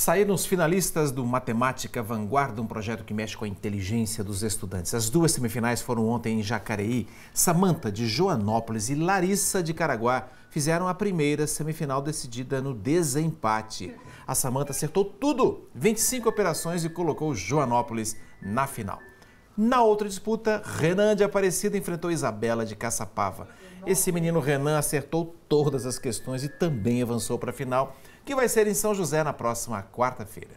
Saíram os finalistas do Matemática Vanguarda, um projeto que mexe com a inteligência dos estudantes. As duas semifinais foram ontem em Jacareí. Samanta de Joanópolis e Larissa de Caraguá fizeram a primeira semifinal decidida no desempate. A Samanta acertou tudo, 25 operações e colocou Joanópolis na final. Na outra disputa, Renan de Aparecida enfrentou Isabela de Caçapava. Esse menino Renan acertou todas as questões e também avançou para a final, que vai ser em São José na próxima quarta-feira.